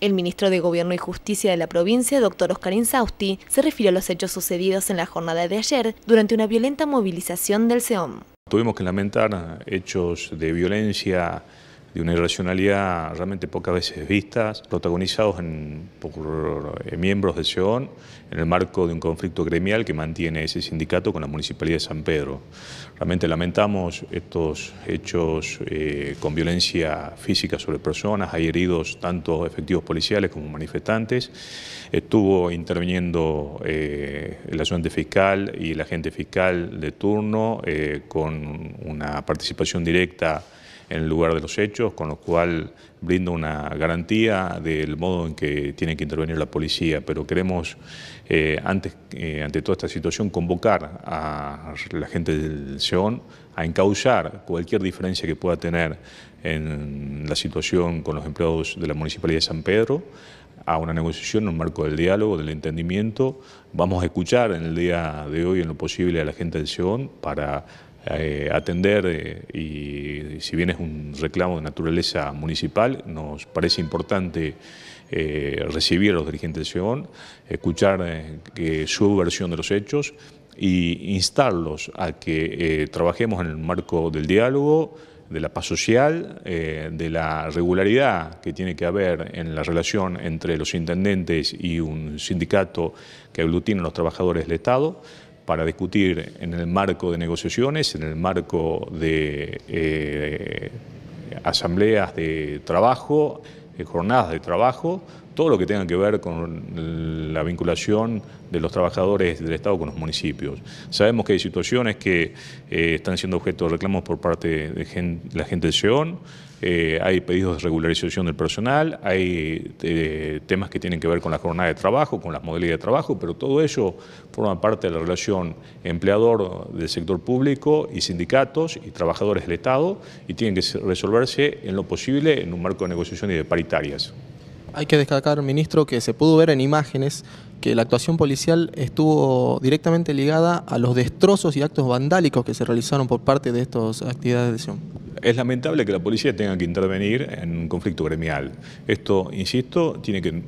El ministro de Gobierno y Justicia de la provincia, doctor Oscar Insausti, se refirió a los hechos sucedidos en la jornada de ayer durante una violenta movilización del SEOM. Tuvimos que lamentar ah, hechos de violencia de una irracionalidad realmente pocas veces vistas, protagonizados en, por eh, miembros de SEON en el marco de un conflicto gremial que mantiene ese sindicato con la Municipalidad de San Pedro. Realmente lamentamos estos hechos eh, con violencia física sobre personas, hay heridos tanto efectivos policiales como manifestantes. Estuvo interviniendo eh, el ayudante fiscal y el agente fiscal de turno con una participación directa en lugar de los hechos, con lo cual brinda una garantía del modo en que tiene que intervenir la policía, pero queremos, eh, antes, eh, ante toda esta situación, convocar a la gente del SEON a encauzar cualquier diferencia que pueda tener en la situación con los empleados de la Municipalidad de San Pedro, a una negociación en el marco del diálogo, del entendimiento. Vamos a escuchar en el día de hoy, en lo posible, a la gente del SEON para eh, atender y si bien es un reclamo de naturaleza municipal, nos parece importante eh, recibir a los dirigentes de SEGON, escuchar eh, su versión de los hechos e instarlos a que eh, trabajemos en el marco del diálogo, de la paz social, de la regularidad que tiene que haber en la relación entre los intendentes y un sindicato que aglutina a los trabajadores del Estado, para discutir en el marco de negociaciones, en el marco de eh, asambleas de trabajo, eh, jornadas de trabajo, todo lo que tenga que ver con la vinculación de los trabajadores del Estado con los municipios. Sabemos que hay situaciones que eh, están siendo objeto de reclamos por parte de la gente de SEON, eh, hay pedidos de regularización del personal, hay eh, temas que tienen que ver con la jornada de trabajo, con las modalidades de trabajo, pero todo ello forma parte de la relación empleador del sector público y sindicatos y trabajadores del Estado y tienen que resolverse en lo posible en un marco de negociación y de paritarias. Hay que destacar, ministro, que se pudo ver en imágenes que la actuación policial estuvo directamente ligada a los destrozos y actos vandálicos que se realizaron por parte de estas actividades de decisión. Es lamentable que la policía tenga que intervenir en un conflicto gremial. Esto, insisto, tiene que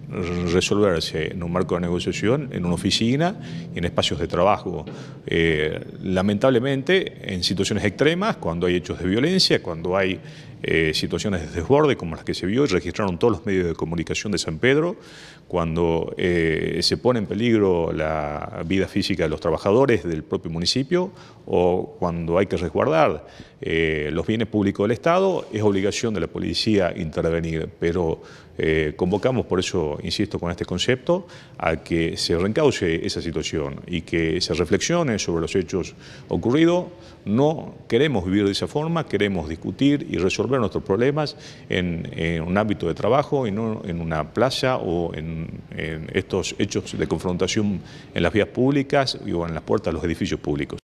resolverse en un marco de negociación, en una oficina y en espacios de trabajo. Eh, lamentablemente, en situaciones extremas, cuando hay hechos de violencia, cuando hay eh, situaciones de desborde como las que se vio y registraron todos los medios de comunicación de San Pedro, cuando eh, se pone en peligro la vida física de los trabajadores del propio municipio o cuando hay que resguardar eh, los bienes públicos del Estado, es obligación de la policía intervenir, pero convocamos, por eso insisto con este concepto, a que se reencauce esa situación y que se reflexione sobre los hechos ocurridos. No queremos vivir de esa forma, queremos discutir y resolver nuestros problemas en, un ámbito de trabajo, y no en una plaza o en, en, estos hechos de confrontación en las vías públicas o en las puertas de los edificios públicos.